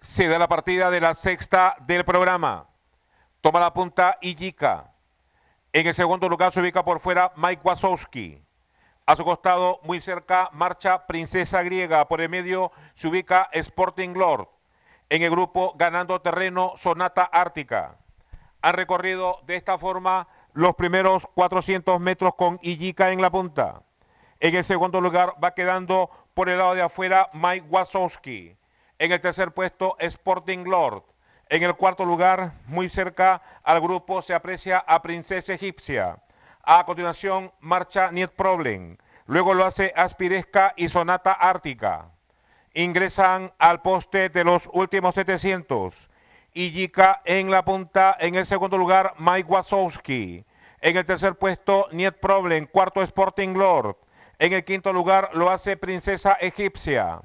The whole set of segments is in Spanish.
se da la partida de la sexta del programa. Toma la punta Illica. En el segundo lugar se ubica por fuera Mike Wasowski. A su costado, muy cerca, marcha Princesa Griega. Por el medio se ubica Sporting Lord. En el grupo, ganando terreno, Sonata Ártica. Han recorrido de esta forma los primeros 400 metros con Illica en la punta. En el segundo lugar va quedando por el lado de afuera Mike Wasowski. En el tercer puesto, Sporting Lord. En el cuarto lugar, muy cerca al grupo, se aprecia a Princesa Egipcia. A continuación, marcha Niet Problem. Luego lo hace Aspiresca y Sonata Ártica. Ingresan al poste de los últimos 700. Illica en la punta. En el segundo lugar, Mike Wazowski. En el tercer puesto, Niet Problem. Cuarto, Sporting Lord. En el quinto lugar, lo hace Princesa Egipcia.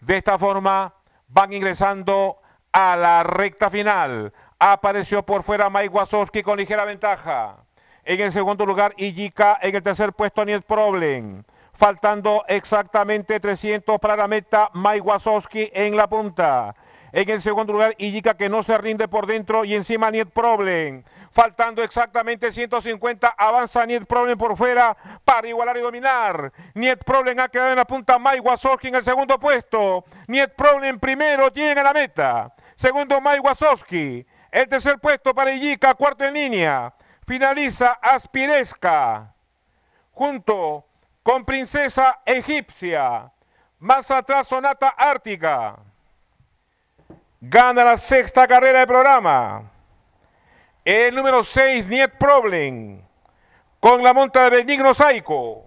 De esta forma, van ingresando a la recta final. Apareció por fuera Mike Wazowski con ligera ventaja. En el segundo lugar, Iyika, En el tercer puesto, el Problem. Faltando exactamente 300 para la meta, Mike Wazowski en la punta. En el segundo lugar, Illica que no se rinde por dentro y encima Niet Problem. Faltando exactamente 150, avanza Niet Problem por fuera para igualar y dominar. Niet Problem ha quedado en la punta, Mai Wazowski en el segundo puesto. Niet Problem primero, llega a la meta. Segundo, Mai Wasowski. El tercer puesto para Illica, cuarto en línea. Finaliza Aspiresca junto con Princesa Egipcia. Más atrás, Sonata Ártica gana la sexta carrera del programa. El número 6, Niet Problem, con la monta de Benigno Saico.